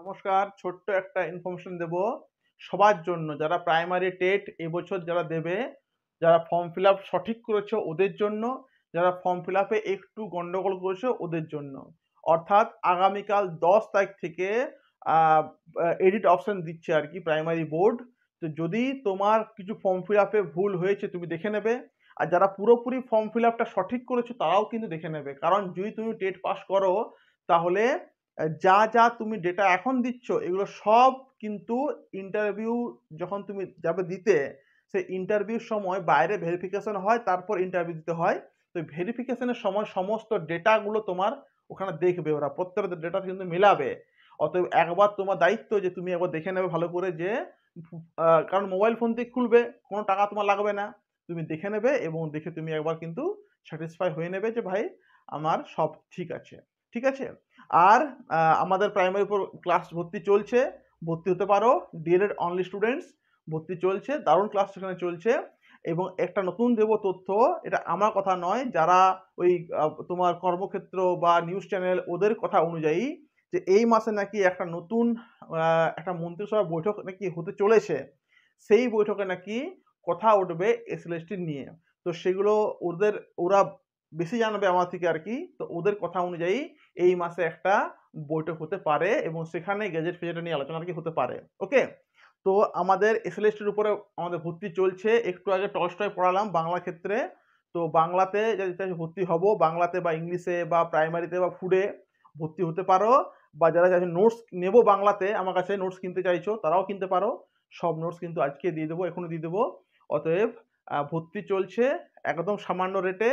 নমস্কার ছোট্ট একটা ইনফরমেশন দেব সবার জন্য যারা প্রাইমারি টেট এবছর যারা দেবে যারা ফর্ম ফিল আপ সঠিক করেছে ওদের জন্য যারা ফর্ম ফিল আপে একটু গণ্ডগোল করেছে ওদের জন্য অর্থাৎ আগামীকাল দশ তারিখ থেকে এডিট অপশান দিচ্ছে আর কি প্রাইমারি বোর্ড তো যদি তোমার কিছু ফর্ম ফিল আপে ভুল হয়েছে তুমি দেখে নেবে আর যারা পুরোপুরি ফর্ম ফিল আপটা সঠিক করেছো তারাও কিন্তু দেখে নেবে কারণ যদি তুমি টেট পাস করো তাহলে যা যা তুমি ডেটা এখন দিচ্ছ এগুলো সব কিন্তু ইন্টারভিউ যখন তুমি যাবে দিতে সেই ইন্টারভিউর সময় বাইরে ভেরিফিকেশন হয় তারপর ইন্টারভিউ দিতে হয় তো ভেরিফিকেশনের সময় সমস্ত ডেটাগুলো তোমার ওখানে দেখবে ওরা প্রত্যেকটা ডেটা কিন্তু মেলাবে অতএব একবার তোমার দায়িত্ব যে তুমি একবার দেখে নেবে ভালো করে যে কারণ মোবাইল ফোন দিয়ে খুলবে কোনো টাকা তোমার লাগবে না তুমি দেখে নেবে এবং দেখে তুমি একবার কিন্তু স্যাটিসফাই হয়ে নেবে যে ভাই আমার সব ঠিক আছে ঠিক আছে আর আমাদের প্রাইমারি ক্লাস ভর্তি চলছে ভর্তি হতে পারো ডিএলএড অনলি স্টুডেন্টস ভর্তি চলছে দারুণ ক্লাস সেখানে চলছে এবং একটা নতুন দেব তথ্য এটা আমার কথা নয় যারা ওই তোমার কর্মক্ষেত্র বা নিউজ চ্যানেল ওদের কথা অনুযায়ী যে এই মাসে নাকি একটা নতুন একটা মন্ত্রিসভা বৈঠক নাকি হতে চলেছে সেই বৈঠকে নাকি কথা উঠবে এসএলএসটি নিয়ে তো সেগুলো ওদের ওরা বেশি জানাবে আমার থেকে আর কি তো ওদের কথা অনুযায়ী এই মাসে একটা বৈঠক হতে পারে এবং সেখানে গেজেট ফেজেট নিয়ে আলোচনা আর কি হতে পারে ওকে তো আমাদের এসএলএসটির উপরে আমাদের ভর্তি চলছে একটু আগে টলস্টয় পড়ালাম বাংলা ক্ষেত্রে তো বাংলাতে ভর্তি হব বাংলাতে বা ইংলিশে বা প্রাইমারিতে বা ফুডে ভর্তি হতে পারো বা যারা চাইছে নোটস নেবো বাংলাতে আমার কাছে নোটস কিনতে চাইছো তারাও কিনতে পারো সব নোটস কিন্তু আজকে দিয়ে দেবো এখনও দিয়ে দেবো অতএব ভর্তি চলছে একদম সামান্য রেটে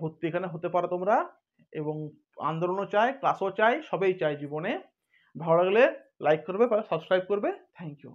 ভর্তি এখানে হতে পারো তোমরা এবং আন্দোলনও চাই ক্লাসও চাই সবেই চাই জীবনে ভালো লাগলে লাইক করবে সাবস্ক্রাইব করবে থ্যাংক ইউ